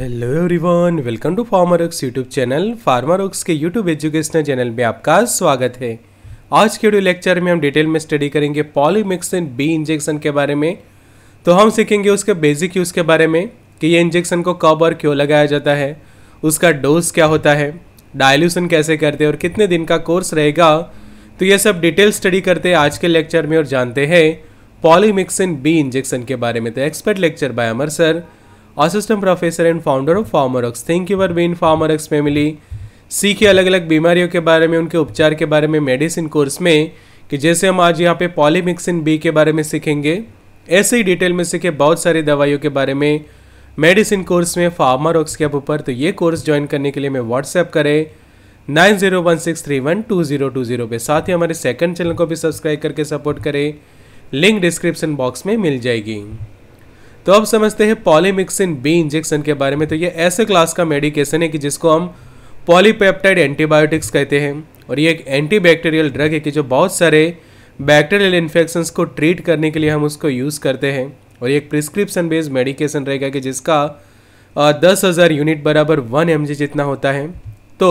hello everyone welcome to farmer ox YouTube channel farmer ox के YouTube educational channel में आपका स्वागत है आज के वीडियो लेक्चर में हम डिटेल में स्टडी करेंगे पॉलीमिक्सिन बी इंजेक्शन के बारे में तो हम सीखेंगे उसके बेसिक यूज़ के बारे में कि ये इंजेक्शन को कब और क्यों लगाया जाता है उसका डोज क्या होता है डायल्यूशन कैसे करते हैं और कितने दिन का कोर्स रहेगा तो ये सब डिटेल स्टडी करते हैं आज के लेक्चर में और जानते हैं पॉलीमिक्सिन बी इंजेक्शन के बारे में तो expert lecture by Amar sir assistant professor and founder of Farmerx thank you for being Farmerx family सीखे अलग अलग बीमारियों के बारे में उनके उपचार के बारे में मेडिसिन कोर्स में कि जैसे हम आज यहाँ पे पॉलीमिक्सिन बी के बारे में सीखेंगे ऐसे ही डिटेल में सीखे बहुत सारी दवाइयों के बारे में मेडिसिन कोर्स में फार्मारॉक्स के ऊपर तो ये कोर्स ज्वाइन करने के लिए मैं व्हाट्सएप करें nine zero one six three one two zero two zero पे साथ ही हमारे सेकंड चैनल को भी सब्सक्राइब करके सपोर्ट करें लिंक डिस्क्रिप्शन बॉक्स में मिल जाएगी तो अब समझते हैं पॉलीमिक्सिन बी इंजेक्शन के बारे में तो ये ऐसे क्लास का मेडिकेशन है कि जिसको हम पॉलीपेप्टाइड एंटीबायोटिक्स कहते हैं और ये एक एंटीबैक्टीरियल ड्रग है कि जो बहुत सारे बैक्टीरियल इन्फेक्शन को ट्रीट करने के लिए हम उसको यूज़ करते हैं और ये एक प्रिस्क्रिप्शन बेस्ड मेडिकेशन रहेगा कि जिसका दस हज़ार यूनिट बराबर वन एम जितना होता है तो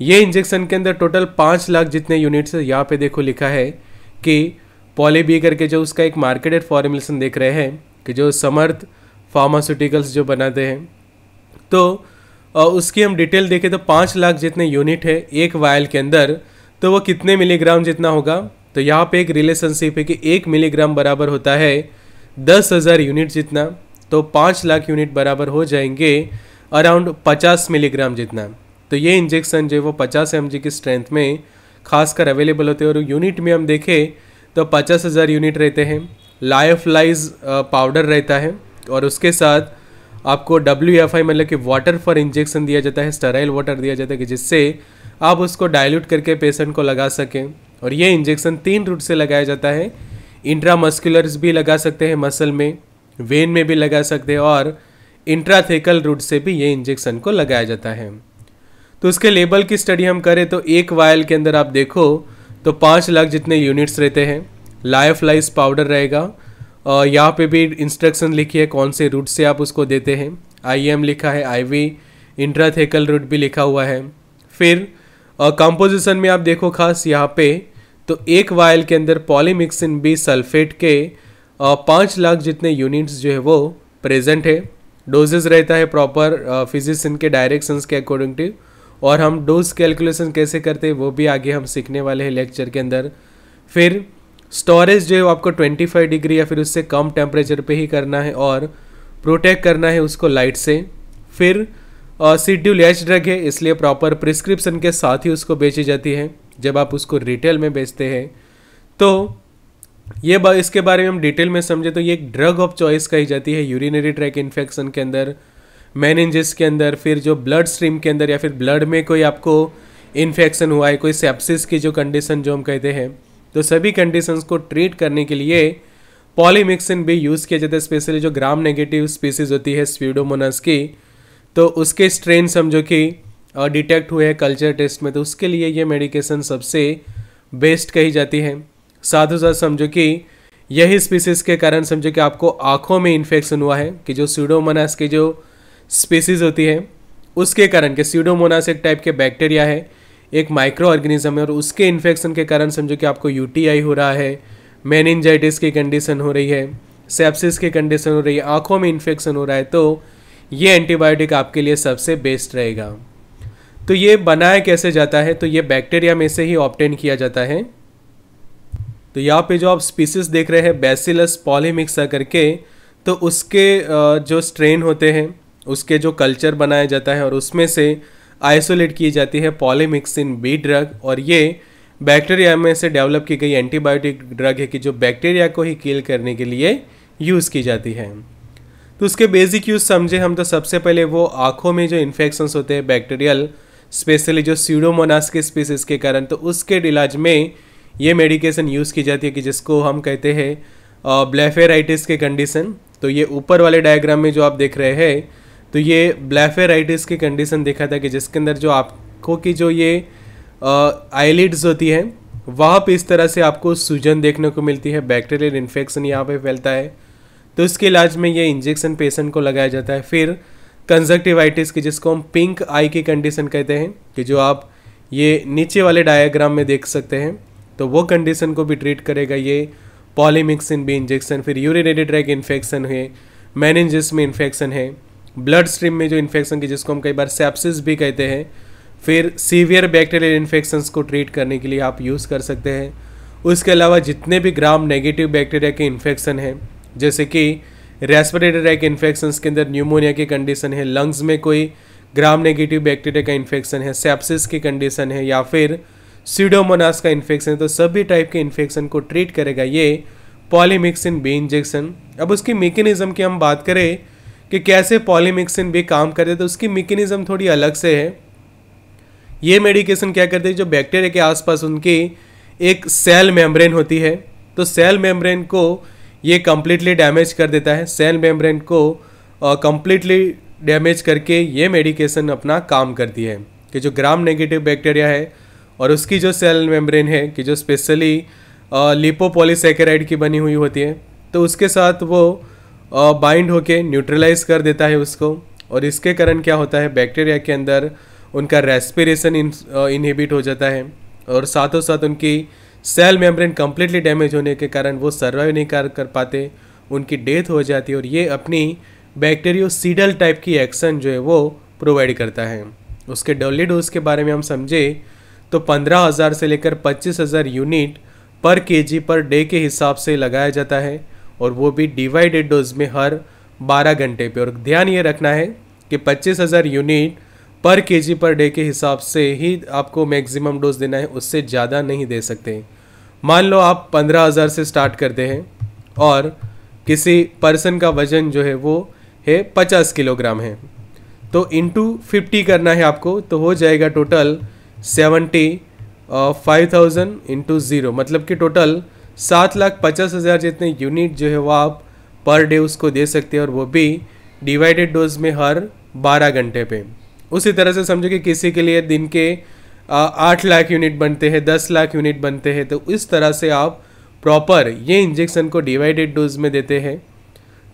ये इंजेक्शन के अंदर टोटल पाँच लाख जितने यूनिट्स यहाँ पे देखो लिखा है कि पॉलीबी करके जो उसका एक मार्केटेड फॉर्मुलेशन देख रहे हैं कि जो समर्थ फार्मास्यूटिकल्स जो बनाते हैं तो उसकी हम डिटेल देखें तो पाँच लाख जितने यूनिट है एक वायल के अंदर तो वो कितने मिलीग्राम जितना होगा तो यहाँ पे एक रिलेशनशिप है कि एक मिलीग्राम बराबर होता है दस हज़ार यूनिट जितना तो पाँच लाख यूनिट बराबर हो जाएंगे अराउंड पचास मिलीग्राम जितना तो ये इंजेक्शन जो है वो पचास एम की स्ट्रेंथ में खासकर अवेलेबल होते हैं और यूनिट में हम देखें तो पचास हज़ार यूनिट रहते हैं लाइफलाइज पाउडर uh, रहता है और उसके साथ आपको डब्ल्यू एफ आई मतलब कि वाटर फॉर इंजेक्शन दिया जाता है स्टराइल वाटर दिया जाता है कि जिससे आप उसको डायल्यूट करके पेशेंट को लगा सकें और ये इंजेक्शन तीन रूट से लगाया जाता है मस्कुलर्स भी लगा सकते हैं मसल में वेन में भी लगा सकते हैं और इंट्राथेकल रूट से भी ये इंजेक्शन को लगाया जाता है तो उसके लेबल की स्टडी हम करें तो एक वायल के अंदर आप देखो तो पाँच लाख जितने यूनिट्स रहते हैं लाइफ लाइस पाउडर रहेगा और यहाँ पे भी इंस्ट्रक्शन लिखी है कौन से रूट से आप उसको देते हैं आई एम लिखा है आई वी इंट्राथेकल रूट भी लिखा हुआ है फिर कंपोजिशन में आप देखो खास यहाँ पे तो एक वायल के अंदर पॉलीमिक्सिन बी सल्फेट के पाँच लाख जितने यूनिट्स जो है वो प्रेजेंट है डोजेज रहता है प्रॉपर फिजिशियन के डायरेक्शंस के अकॉर्डिंग टू और हम डोज कैलकुलेशन कैसे करते हैं वो भी आगे हम सीखने वाले हैं लेक्चर के अंदर फिर स्टोरेज जो है वो आपको 25 डिग्री या फिर उससे कम टेम्परेचर पे ही करना है और प्रोटेक्ट करना है उसको लाइट से फिर सीड्यूल एच ड्रग है इसलिए प्रॉपर प्रिस्क्रिप्शन के साथ ही उसको बेची जाती है जब आप उसको रिटेल में बेचते हैं तो ये बा, इसके बारे में हम डिटेल में समझे तो ये एक ड्रग ऑफ चॉइस कही जाती है यूरिनरी ट्रैक इन्फेक्शन के अंदर मैनेंजिस के अंदर फिर जो ब्लड स्ट्रीम के अंदर या फिर ब्लड में कोई आपको इन्फेक्शन हुआ है कोई सेप्सिस की जो कंडीशन जो हम कहते हैं तो सभी कंडीशन को ट्रीट करने के लिए पॉलीमिक्सिन भी यूज़ किया जाता है स्पेशली जो ग्राम नेगेटिव स्पीसीज होती है स्वीडोमोनास की तो उसके स्ट्रेन समझो कि डिटेक्ट हुए हैं कल्चर टेस्ट में तो उसके लिए ये मेडिकेशन सबसे बेस्ट कही जाती है साथ ही साथ समझो कि यही स्पीसीज़ के कारण समझो कि आपको आँखों में इन्फेक्शन हुआ है कि जो सीडोमोनास की जो स्पीसीज़ होती है उसके कारण कि स्वीडोमोनास एक टाइप के बैक्टीरिया है एक माइक्रो ऑर्गेनिज्म है और उसके इन्फेक्शन के कारण समझो कि आपको यूटीआई हो रहा है मैनजाइटिस की कंडीशन हो रही है सेप्सिस की कंडीशन हो रही है आँखों में इन्फेक्शन हो रहा है तो ये एंटीबायोटिक आपके लिए सबसे बेस्ट रहेगा तो ये बनाया कैसे जाता है तो ये बैक्टीरिया में से ही ऑप्टेन किया जाता है तो यहाँ पे जो आप स्पीसीज देख रहे हैं बेसिलस पॉलीमिक्सा करके तो उसके जो स्ट्रेन होते हैं उसके जो कल्चर बनाया जाता है और उसमें से आइसोलेट की जाती है पॉलीमिक्सिन बी ड्रग और ये बैक्टीरिया में से डेवलप की गई एंटीबायोटिक ड्रग है कि जो बैक्टीरिया को ही किल करने के लिए यूज़ की जाती है तो उसके बेसिक यूज़ समझे हम तो सबसे पहले वो आँखों में जो इन्फेक्शंस होते हैं बैक्टीरियल स्पेशली जो सीडोमोनास के स्पीसीज के कारण तो उसके इलाज में ये मेडिकेशन यूज़ की जाती है कि जिसको हम कहते हैं ब्लेफेराइटिस के कंडीशन तो ये ऊपर वाले डायग्राम में जो आप देख रहे हैं तो ये ब्लैफेराइटिस की कंडीशन देखा था कि जिसके अंदर जो आपको की जो ये आईलिड्स होती है वहाँ पे इस तरह से आपको सूजन देखने को मिलती है बैक्टीरियल इन्फेक्शन यहाँ पे फैलता है तो इसके इलाज में ये इंजेक्शन पेशेंट को लगाया जाता है फिर कंजक्टिवाइटिस की जिसको हम पिंक आई की कंडीशन कहते हैं कि जो आप ये नीचे वाले डायाग्राम में देख सकते हैं तो वो कंडीशन को भी ट्रीट करेगा ये पॉलीमिक्सिन भी इंजेक्शन फिर यूरिनेटेड ट्रैक इन्फेक्शन है मैनेंजिस में इन्फेक्शन है ब्लड स्ट्रीम में जो इन्फेक्शन की जिसको हम कई बार सेप्सिस भी कहते हैं फिर सीवियर बैक्टीरियल इन्फेक्शंस को ट्रीट करने के लिए आप यूज़ कर सकते हैं उसके अलावा जितने भी ग्राम नेगेटिव बैक्टीरिया के इन्फेक्शन हैं जैसे कि रेस्पिरेटरी के इन्फेक्शंस के अंदर न्यूमोनिया की कंडीशन है लंग्स में कोई ग्राम नेगेटिव बैक्टीरिया का इन्फेक्शन है सेप्सिस की कंडीशन है या फिर सीडोमोनास का इन्फेक्शन है तो सभी टाइप के इन्फेक्शन को ट्रीट करेगा ये पॉलीमिक्सिन बी इंजेक्शन अब उसकी मेकेनिज़्म की हम बात करें कि कैसे पॉलीमिक्सिन भी काम करते तो उसकी मेकेनिज्म थोड़ी अलग से है ये मेडिकेशन क्या करते हैं जो बैक्टीरिया के आसपास उनकी एक सेल मेम्ब्रेन होती है तो सेल मेम्ब्रेन को ये कम्प्लीटली डैमेज कर देता है सेल मेम्ब्रेन को कम्प्लीटली डैमेज करके ये मेडिकेशन अपना काम करती है कि जो ग्राम नेगेटिव बैक्टीरिया है और उसकी जो सेल मेम्ब्रेन है कि जो स्पेशली लिपोपोलीसेकेराइड की बनी हुई होती है तो उसके साथ वो बाइंड होके न्यूट्रलाइज कर देता है उसको और इसके कारण क्या होता है बैक्टीरिया के अंदर उनका रेस्पिरेशन इनहिबिट हो जाता है और साथों साथ उनकी सेल मेम्ब्रेन कम्प्लीटली डैमेज होने के कारण वो सर्वाइव नहीं कर कर पाते उनकी डेथ हो जाती है और ये अपनी बैक्टेरियो सीडल टाइप की एक्शन जो है वो प्रोवाइड करता है उसके डब्ल्यू डोज के बारे में हम समझे तो पंद्रह हज़ार से लेकर पच्चीस हज़ार यूनिट पर केजी पर डे के हिसाब से लगाया जाता है और वो भी डिवाइडेड डोज में हर 12 घंटे पे और ध्यान ये रखना है कि 25,000 यूनिट पर केजी पर डे के हिसाब से ही आपको मैक्सिमम डोज देना है उससे ज़्यादा नहीं दे सकते मान लो आप 15,000 से स्टार्ट करते हैं और किसी पर्सन का वज़न जो है वो है 50 किलोग्राम है तो इंटू फिफ्टी करना है आपको तो हो जाएगा total seventy five thousand into zero मतलब कि टोटल सात लाख पचास हज़ार जितने यूनिट जो है वो आप पर डे उसको दे सकते हैं और वो भी डिवाइडेड डोज में हर बारह घंटे पे उसी तरह से समझो कि किसी के लिए दिन के आठ लाख यूनिट बनते हैं दस लाख यूनिट बनते हैं तो इस तरह से आप प्रॉपर ये इंजेक्शन को डिवाइडेड डोज में देते हैं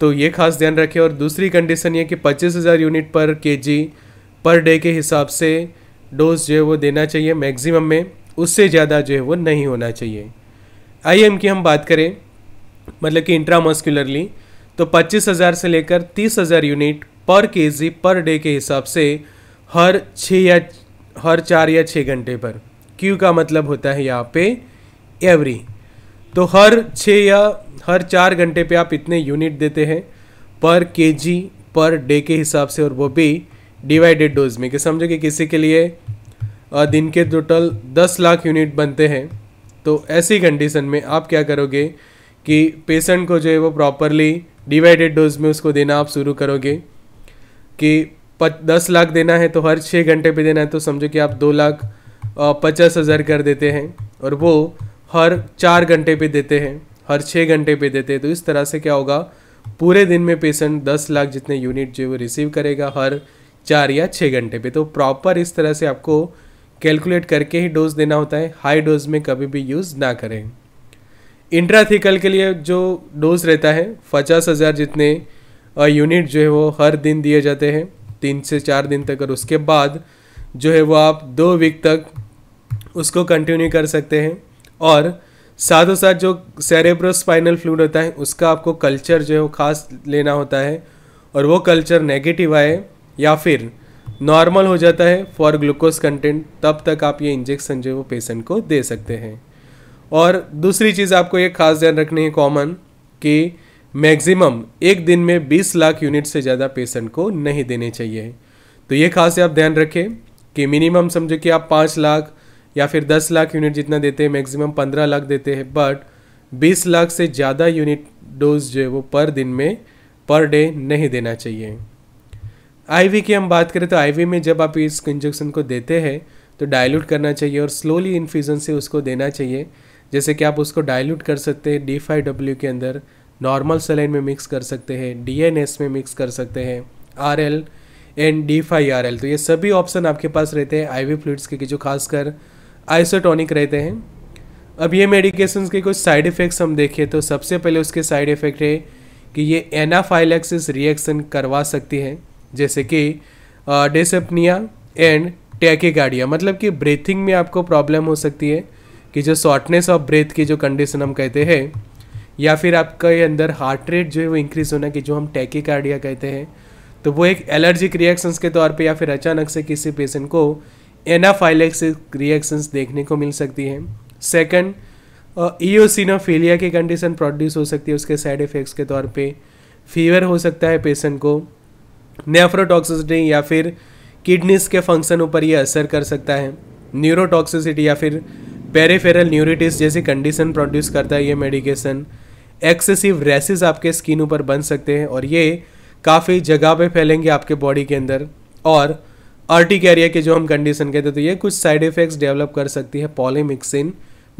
तो ये खास ध्यान रखें और दूसरी कंडीशन ये कि पच्चीस हज़ार यूनिट पर के जी पर डे के हिसाब से डोज जो है वो देना चाहिए मैक्सिमम में उससे ज़्यादा जो है वो नहीं होना चाहिए आई की हम बात करें मतलब कि इंट्रामस्कुलरली तो पच्चीस हज़ार से लेकर तीस हज़ार यूनिट पर केजी पर डे के हिसाब से हर छः या हर चार या छः घंटे पर क्यू का मतलब होता है यहाँ पे एवरी तो हर छः या हर चार घंटे पे आप इतने यूनिट देते हैं पर केजी पर डे के हिसाब से और वो भी डिवाइडेड डोज में कि समझो कि किसी के लिए दिन के टोटल दस लाख यूनिट बनते हैं तो ऐसी कंडीशन में आप क्या करोगे कि पेशेंट को जो है वो प्रॉपरली डिवाइडेड डोज में उसको देना आप शुरू करोगे कि पच दस लाख देना है तो हर छः घंटे पे देना है तो समझो कि आप दो लाख पचास हज़ार कर देते हैं और वो हर चार घंटे पे देते हैं हर छः घंटे पे देते हैं तो इस तरह से क्या होगा पूरे दिन में पेशेंट दस लाख जितने यूनिट जो है वो रिसीव करेगा हर चार या छः घंटे पे तो प्रॉपर इस तरह से आपको कैलकुलेट करके ही डोज देना होता है हाई डोज में कभी भी यूज़ ना करें इंट्राथिकल के लिए जो डोज रहता है पचास हज़ार जितने यूनिट जो है वो हर दिन दिए जाते हैं तीन से चार दिन तक और उसके बाद जो है वो आप दो वीक तक उसको कंटिन्यू कर सकते हैं और साथ साथ जो सेरेब्रोस्पाइनल फ्लूड होता है उसका आपको कल्चर जो है वो खास लेना होता है और वो कल्चर नेगेटिव आए या फिर नॉर्मल हो जाता है फॉर ग्लूकोज कंटेंट तब तक आप ये इंजेक्शन जो है वो पेशेंट को दे सकते हैं और दूसरी चीज़ आपको ये खास ध्यान रखनी है कॉमन कि मैक्सिमम एक दिन में 20 लाख यूनिट से ज़्यादा पेशेंट को नहीं देने चाहिए तो ये खास आप ध्यान रखें कि मिनिमम समझो कि आप पाँच लाख या फिर दस लाख यूनिट जितना देते हैं मैक्सिमम पंद्रह लाख देते हैं बट बीस लाख से ज़्यादा यूनिट डोज जो है वो पर दिन में पर डे नहीं देना चाहिए आईवी की हम बात करें तो आईवी में जब आप इस इंजेक्शन को देते हैं तो डाइल्यूट करना चाहिए और स्लोली इन्फ्यूज़न से उसको देना चाहिए जैसे कि आप उसको डाइल्यूट कर सकते हैं डी फाइव डब्ल्यू के अंदर नॉर्मल सलाइन में मिक्स कर सकते हैं डी एन एस में मिक्स कर सकते हैं R L and D five R L तो ये सभी ऑप्शन आपके पास रहते हैं आई वी फ्लूड्स के जो खासकर आइसोटॉनिक रहते हैं अब ये मेडिकेशन के कुछ साइड इफ़ेक्ट्स हम देखें तो सबसे पहले उसके साइड इफ़ेक्ट है कि ये एनाफाइलैक्सिस रिएक्शन करवा सकती है जैसे कि डेसपनिया एंड टैकेगार्डिया मतलब कि ब्रीथिंग में आपको प्रॉब्लम हो सकती है कि जो शॉर्टनेस ऑफ ब्रेथ की जो कंडीशन हम कहते हैं या फिर आपका अंदर हार्ट रेट जो है वो इंक्रीज़ होना कि जो हम टैकेकार्डिया कहते हैं तो वो एक एलर्जिक रिएक्शंस के तौर पे या फिर अचानक से किसी पेशेंट को एनाफाइलेक्स रिएक्शंस देखने को मिल सकती है सेकंड ईओसिनोफीलिया की कंडीशन प्रोड्यूस हो सकती है उसके साइड इफ़ेक्ट्स के तौर पे फीवर हो सकता है पेशेंट को नेफ्रोटॉक्सिसिटी या फिर किडनीस के फंक्शन ऊपर ये असर कर सकता है न्यूरोटॉक्सिसिटी या फिर पेरेफेरल न्यूरिटिस जैसी कंडीशन प्रोड्यूस करता है ये मेडिकेशन एक्सेसिव रेसिस आपके स्किन ऊपर बन सकते हैं और ये काफ़ी जगह पे फैलेंगे आपके बॉडी के अंदर और अर्टिकैरिया के जो हम कंडीशन कहते हैं तो ये कुछ साइड इफ़ेक्ट्स डेवलप कर सकती है पॉलीमिक्सिन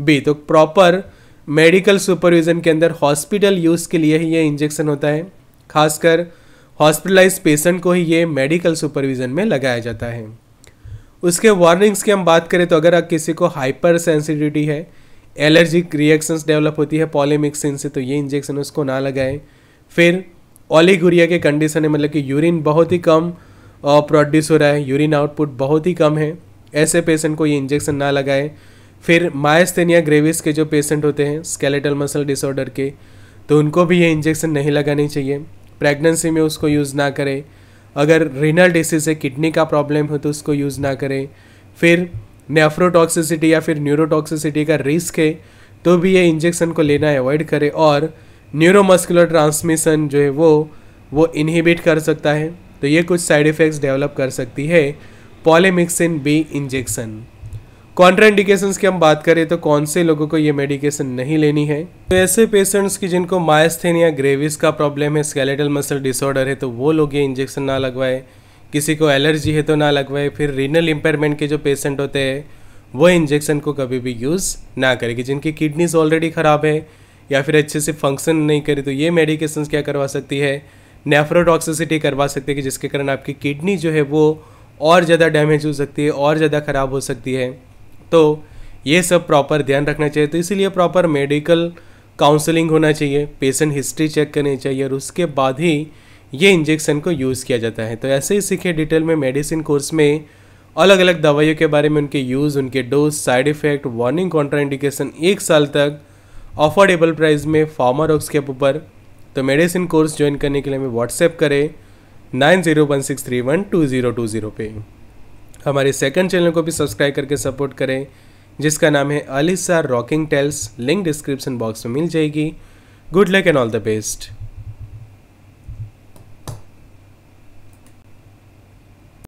बी तो प्रॉपर मेडिकल सुपरविज़न के अंदर हॉस्पिटल यूज़ के लिए ही ये इंजेक्शन होता है खासकर हॉस्पिटलाइज पेशेंट को ही ये मेडिकल सुपरविज़न में लगाया जाता है उसके वार्निंग्स की हम बात करें तो अगर किसी को हाइपर सेंसिटिविटी है एलर्जिक रिएक्शंस डेवलप होती है पॉलीमिक्सिन से तो ये इंजेक्शन उसको ना लगाएं फिर ओलीगुरिया के कंडीशन है मतलब कि यूरिन बहुत ही कम प्रोड्यूस हो रहा है यूरिन आउटपुट बहुत ही कम है ऐसे पेशेंट को ये इंजेक्शन ना लगाएं फिर मायस्थेनिया ग्रेविस के जो पेशेंट होते हैं स्केलेटल मसल डिसऑर्डर के तो उनको भी ये इंजेक्शन नहीं लगानी चाहिए प्रेगनेंसी में उसको यूज़ ना करें अगर रिनल डिसीज है किडनी का प्रॉब्लम हो तो उसको यूज़ ना करें फिर नेफ्रोटॉक्सिसिटी या फिर न्यूरोटॉक्सिसिटी का रिस्क है तो भी ये इंजेक्शन को लेना अवॉइड करें और न्यूरोमस्कुलर ट्रांसमिशन जो है वो वो इनहिबिट कर सकता है तो ये कुछ साइड इफ़ेक्ट्स डेवलप कर सकती है पॉलीमिक्सिन बी इंजेक्शन इंडिकेशन की हम बात करें तो कौन से लोगों को ये मेडिकेशन नहीं लेनी है तो ऐसे पेशेंट्स की जिनको मायस्थेनिया ग्रेविस का प्रॉब्लम है स्केलेटल मसल डिसऑर्डर है तो वो लोग ये इंजेक्शन ना लगवाए किसी को एलर्जी है तो ना लगवाए फिर रीनल इम्पेयरमेंट के जो पेशेंट होते हैं वो इंजेक्शन को कभी भी यूज़ ना करें कि जिनकी किडनीज ऑलरेडी ख़राब है या फिर अच्छे से फंक्शन नहीं करे तो ये मेडिकेशन क्या करवा सकती है नेफ्रोटॉक्सिसिटी करवा सकती है कि जिसके कारण आपकी किडनी जो है वो और ज़्यादा डैमेज हो सकती है और ज़्यादा ख़राब हो सकती है तो ये सब प्रॉपर ध्यान रखना चाहिए तो इसीलिए प्रॉपर मेडिकल काउंसलिंग होना चाहिए पेशेंट हिस्ट्री चेक करनी चाहिए और उसके बाद ही ये इंजेक्शन को यूज़ किया जाता है तो ऐसे ही सीखे डिटेल में मेडिसिन कोर्स में अलग अलग दवाइयों के बारे में उनके यूज़ उनके dose side effect warning contraindication एक साल तक अफोर्डेबल प्राइस में फार्मर के ऊपर तो मेडिसिन कोर्स ज्वाइन करने के लिए हमें व्हाट्सएप करें nine zero one six three one two zero two zero पे हमारे सेकंड चैनल को भी सब्सक्राइब करके सपोर्ट करें जिसका नाम है Alisa rocking tales link description box में मिल जाएगी good luck and all the best